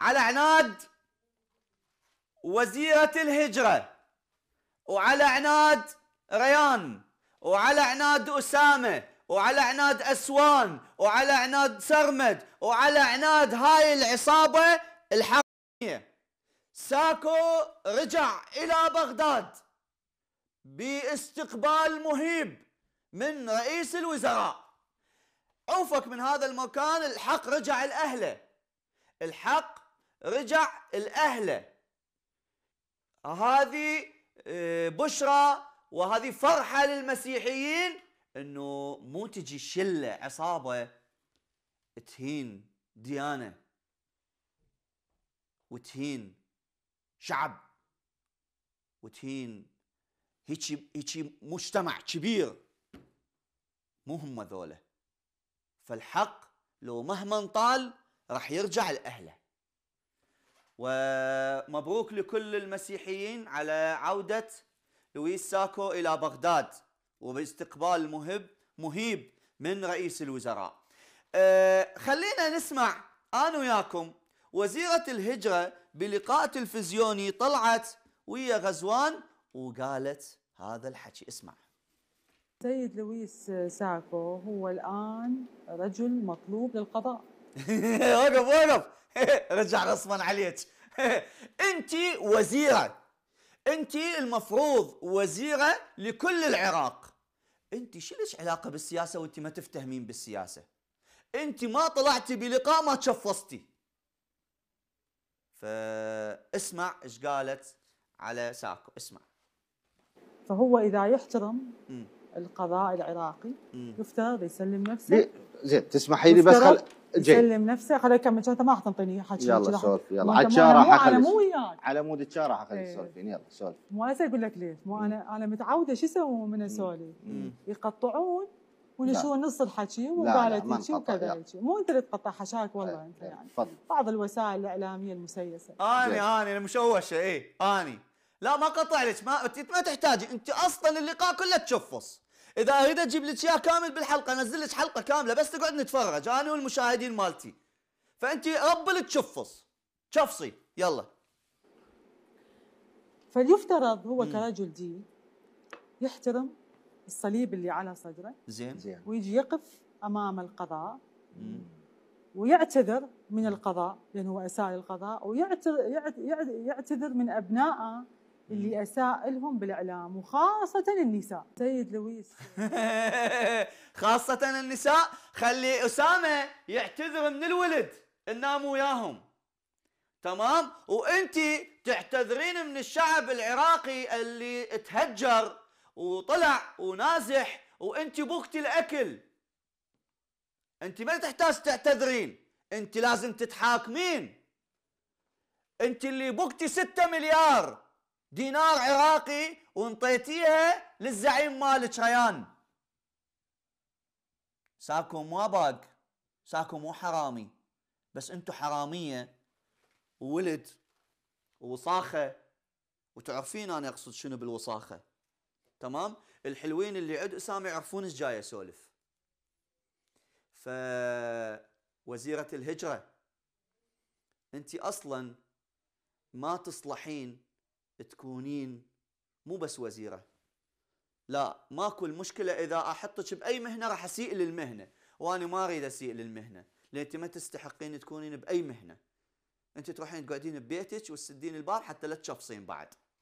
على عناد وزيرة الهجرة وعلى عناد ريان وعلى عناد أسامة وعلى عناد أسوان وعلى عناد سرمد وعلى عناد هاي العصابة الحرامية ساكو رجع إلى بغداد باستقبال مهيب من رئيس الوزراء عوفك من هذا المكان الحق رجع لأهله الحق رجع الأهلة هذه آه، بشرى وهذه فرحة للمسيحيين انه مو تجي شلة عصابة تهين ديانة وتهين شعب وتهين هيجي هيجي مجتمع كبير مو هم ذولا فالحق لو مهما طال راح يرجع لأهله ومبروك لكل المسيحيين على عودة لويس ساكو إلى بغداد وباستقبال مهب مهيب من رئيس الوزراء أه خلينا نسمع أنا وياكم وزيرة الهجرة بلقاء تلفزيوني طلعت ويا غزوان وقالت هذا الحكي اسمع سيد لويس ساكو هو الآن رجل مطلوب للقضاء وقف وقف رجع غصبا عليك انت وزيره انت المفروض وزيره لكل العراق انت شو لك علاقه بالسياسه وانت ما تفتهمين بالسياسه انت ما طلعتي بلقاء ما تشفصتي فاسمع ايش قالت على ساكو اسمع فهو اذا يحترم م. القضاء العراقي يفترض يسلم نفسه زين تسمحي لي بس خل يسلم نفسه خليني اكمل انت ما راح حكي يلا سولف يلا على يعني. راح اخلص مو وياك على مود الشارع إيه. راح اخلي تسولفين يلا سولف مو انا اقول لك ليش مو انا انا متعوده شو يسوون من اسولف يقطعون ونشوف نص الحكي وقالت هيك وكذا مو انت اللي تقطع حشاك والله إيه، انت إيه، يعني بعض الوسائل الاعلاميه المسيسه اني اني المشوشه اي اني لا ما قطع لك ما انت ما تحتاجي انت اصلا اللقاء كله تشفص اذا اريد اجيب لك اياه كامل بالحلقه انزل لك حلقه كامله بس تقعد نتفرج انا والمشاهدين مالتي فانت رب تشفص شفصي يلا فليفترض هو مم. كرجل دين يحترم الصليب اللي على صدره زين زين ويجي يقف امام القضاء مم. ويعتذر من القضاء لانه هو اساء للقضاء ويعتذر من ابنائه اللي اساء لهم بالاعلام وخاصه النساء سيد لويس خاصه النساء خلي اسامه يعتذر من الولد انام وياهم تمام وانت تعتذرين من الشعب العراقي اللي تهجر وطلع ونازح وانت بوقت الاكل انت ما تحتاج تعتذرين انت لازم تتحاكمين انت اللي بوقتي 6 مليار دينار عراقي وانطيتيها للزعيم مالك ريان ساكم ما باق ساكم مو حرامي بس انتو حراميه وولد ووصاخه وتعرفين انا اقصد شنو بالوصاخه تمام الحلوين اللي عد اسامي يعرفون ايش جاي اسولف ف وزيره الهجره انت اصلا ما تصلحين تكونين مو بس وزيرة لا ماكو المشكلة إذا أحطك بأي مهنة راح أسيء للمهنة وأنا ما أريد أسيء للمهنة لأن أنت ما تستحقين تكونين بأي مهنة أنت تروحين تقعدين ببيتك وتسدين البار حتى لا تشفصين بعد